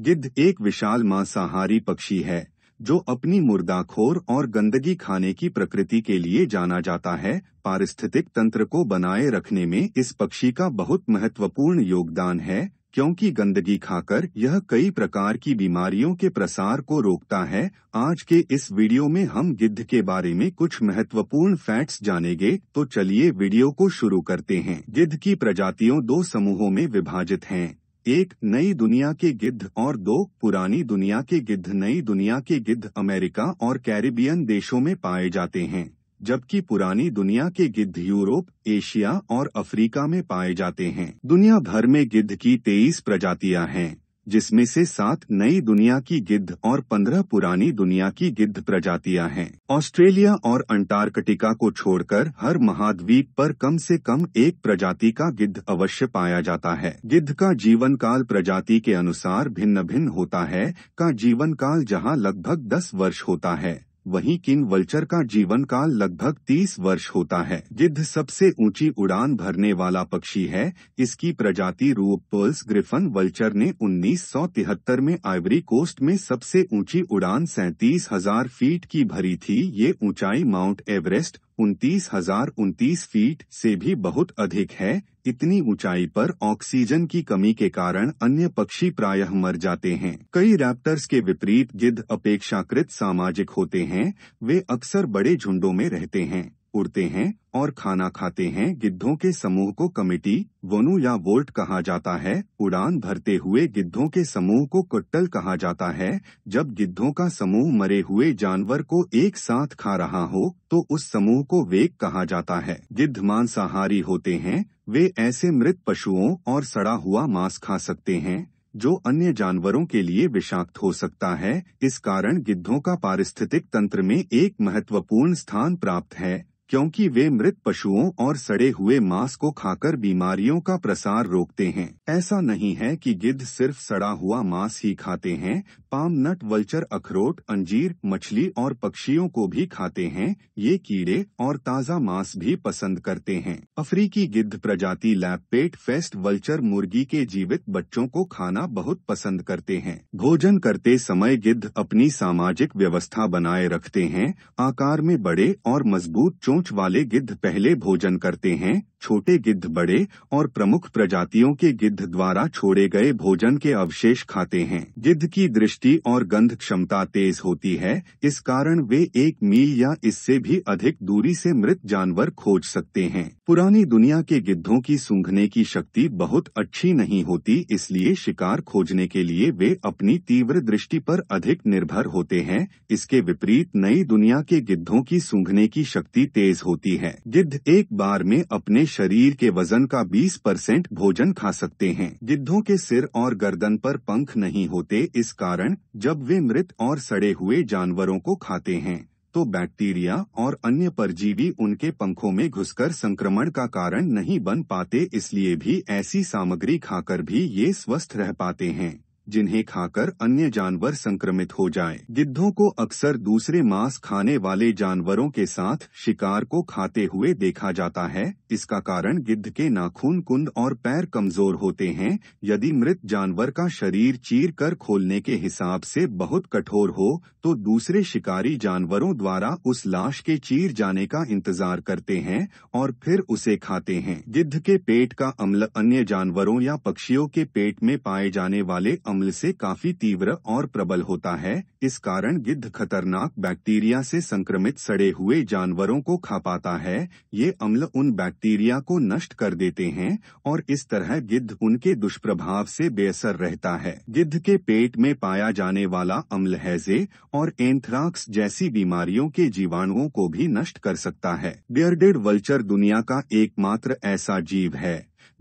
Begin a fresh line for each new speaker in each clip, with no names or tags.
गिद्ध एक विशाल मांसाहारी पक्षी है जो अपनी मुर्दाखोर और गंदगी खाने की प्रकृति के लिए जाना जाता है पारिस्थितिक तंत्र को बनाए रखने में इस पक्षी का बहुत महत्वपूर्ण योगदान है क्योंकि गंदगी खाकर यह कई प्रकार की बीमारियों के प्रसार को रोकता है आज के इस वीडियो में हम गिद्ध के बारे में कुछ महत्वपूर्ण फैक्ट्स जानेंगे तो चलिए वीडियो को शुरू करते हैं गिद्ध की प्रजातियों दो समूहों में विभाजित हैं एक नई दुनिया के गिद्ध और दो पुरानी दुनिया के गिद्ध नई दुनिया के गिद्ध अमेरिका और कैरिबियन देशों में पाए जाते हैं जबकि पुरानी दुनिया के गिद्ध यूरोप एशिया और अफ्रीका में पाए जाते हैं दुनिया भर में गिद्ध की तेईस प्रजातियां हैं जिसमें से सात नई दुनिया की गिद्ध और पंद्रह पुरानी दुनिया की गिद्ध प्रजातियां हैं ऑस्ट्रेलिया और अंटार्कटिका को छोड़कर हर महाद्वीप पर कम से कम एक प्रजाति का गिद्ध अवश्य पाया जाता है गिद्ध का जीवन काल प्रजाति के अनुसार भिन्न भिन्न होता है का जीवन काल जहाँ लगभग दस वर्ष होता है वहीं किन वल्चर का जीवन काल लगभग 30 वर्ष होता है गिद्ध सबसे ऊंची उड़ान भरने वाला पक्षी है इसकी प्रजाति रूप पर्ल्स ग्रिफन वल्चर ने 1973 में आइवरी कोस्ट में सबसे ऊंची उड़ान सैतीस हजार फीट की भरी थी ये ऊंचाई माउंट एवरेस्ट उनतीस हजार उनतीस फीट से भी बहुत अधिक है इतनी ऊंचाई पर ऑक्सीजन की कमी के कारण अन्य पक्षी प्रायः मर जाते हैं कई रैप्टर्स के विपरीत गिद्ध अपेक्षाकृत सामाजिक होते हैं वे अक्सर बड़े झुंडों में रहते हैं उड़ते हैं और खाना खाते हैं गिद्धों के समूह को कमिटी वनु या वोल्ट कहा जाता है उड़ान भरते हुए गिद्धों के समूह को कुट्टल कहा जाता है जब गिद्धों का समूह मरे हुए जानवर को एक साथ खा रहा हो तो उस समूह को वेग कहा जाता है गिद्ध मांसाहारी होते हैं वे ऐसे मृत पशुओं और सड़ा हुआ मांस खा सकते हैं जो अन्य जानवरों के लिए विषाक्त हो सकता है इस कारण गिद्धों का पारिस्थितिक तंत्र में एक महत्वपूर्ण स्थान प्राप्त है क्योंकि वे मृत पशुओं और सड़े हुए मांस को खाकर बीमारियों का प्रसार रोकते हैं ऐसा नहीं है कि गिद्ध सिर्फ सड़ा हुआ मांस ही खाते हैं पाम नट वल्चर अखरोट अंजीर मछली और पक्षियों को भी खाते हैं ये कीड़े और ताज़ा मांस भी पसंद करते हैं अफ्रीकी गिद्ध प्रजाति लैपेट फेस्ट वल्चर मुर्गी के जीवित बच्चों को खाना बहुत पसंद करते हैं भोजन करते समय गिद्ध अपनी सामाजिक व्यवस्था बनाए रखते हैं आकार में बड़े और मजबूत चोट चोंच वाले गिद्ध पहले भोजन करते हैं छोटे गिद्ध बड़े और प्रमुख प्रजातियों के गिद्ध द्वारा छोड़े गए भोजन के अवशेष खाते हैं गिद्ध की दृष्टि और गंध क्षमता तेज होती है इस कारण वे एक मील या इससे भी अधिक दूरी से मृत जानवर खोज सकते हैं पुरानी दुनिया के गिद्धों की सूंघने की शक्ति बहुत अच्छी नहीं होती इसलिए शिकार खोजने के लिए वे अपनी तीव्र दृष्टि पर अधिक निर्भर होते हैं इसके विपरीत नई दुनिया के गिद्धों की सूंघने की शक्ति तेज तेज होती है गिद्ध एक बार में अपने शरीर के वजन का 20 परसेंट भोजन खा सकते हैं गिद्धों के सिर और गर्दन पर पंख नहीं होते इस कारण जब वे मृत और सड़े हुए जानवरों को खाते हैं तो बैक्टीरिया और अन्य परजीवी उनके पंखों में घुसकर संक्रमण का कारण नहीं बन पाते इसलिए भी ऐसी सामग्री खाकर भी ये स्वस्थ रह पाते हैं जिन्हें खाकर अन्य जानवर संक्रमित हो जाएं। गिद्धों को अक्सर दूसरे मांस खाने वाले जानवरों के साथ शिकार को खाते हुए देखा जाता है इसका कारण गिद्ध के नाखून कुंद और पैर कमजोर होते हैं यदि मृत जानवर का शरीर चीर कर खोलने के हिसाब से बहुत कठोर हो तो दूसरे शिकारी जानवरों द्वारा उस लाश के चीर जाने का इंतजार करते हैं और फिर उसे खाते हैं गिद्ध के पेट का अम्ल अन्य जानवरों या पक्षियों के पेट में पाए जाने वाले अम्ल से काफी तीव्र और प्रबल होता है इस कारण गिद्ध खतरनाक बैक्टीरिया से संक्रमित सड़े हुए जानवरों को खा पाता है ये अम्ल उन बैक्टीरिया को नष्ट कर देते हैं और इस तरह गिद्ध उनके दुष्प्रभाव से बेअसर रहता है गिद्ध के पेट में पाया जाने वाला अम्ल हैजे और एंथ्राक्स जैसी बीमारियों के जीवाणुओं को भी नष्ट कर सकता है बियरडेड वल्चर दुनिया का एकमात्र ऐसा जीव है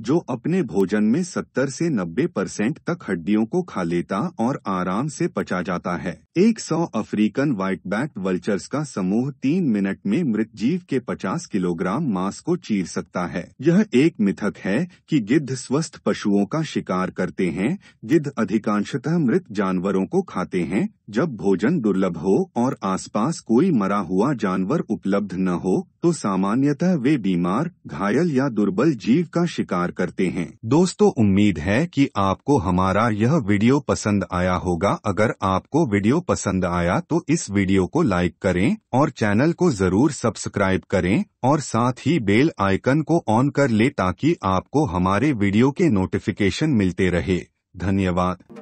जो अपने भोजन में 70 से 90 परसेंट तक हड्डियों को खा लेता और आराम से पचा जाता है 100 अफ्रीकन बैक वल्चर्स का समूह तीन मिनट में मृत जीव के 50 किलोग्राम मांस को चीर सकता है यह एक मिथक है कि गिद्ध स्वस्थ पशुओं का शिकार करते हैं गिद्ध अधिकांशतः मृत जानवरों को खाते हैं जब भोजन दुर्लभ हो और आसपास कोई मरा हुआ जानवर उपलब्ध न हो तो सामान्यतः वे बीमार घायल या दुर्बल जीव का शिकार करते हैं दोस्तों उम्मीद है कि आपको हमारा यह वीडियो पसंद आया होगा अगर आपको वीडियो पसंद आया तो इस वीडियो को लाइक करें और चैनल को जरूर सब्सक्राइब करें और साथ ही बेल आइकन को ऑन कर ले ताकि आपको हमारे वीडियो के नोटिफिकेशन मिलते रहे धन्यवाद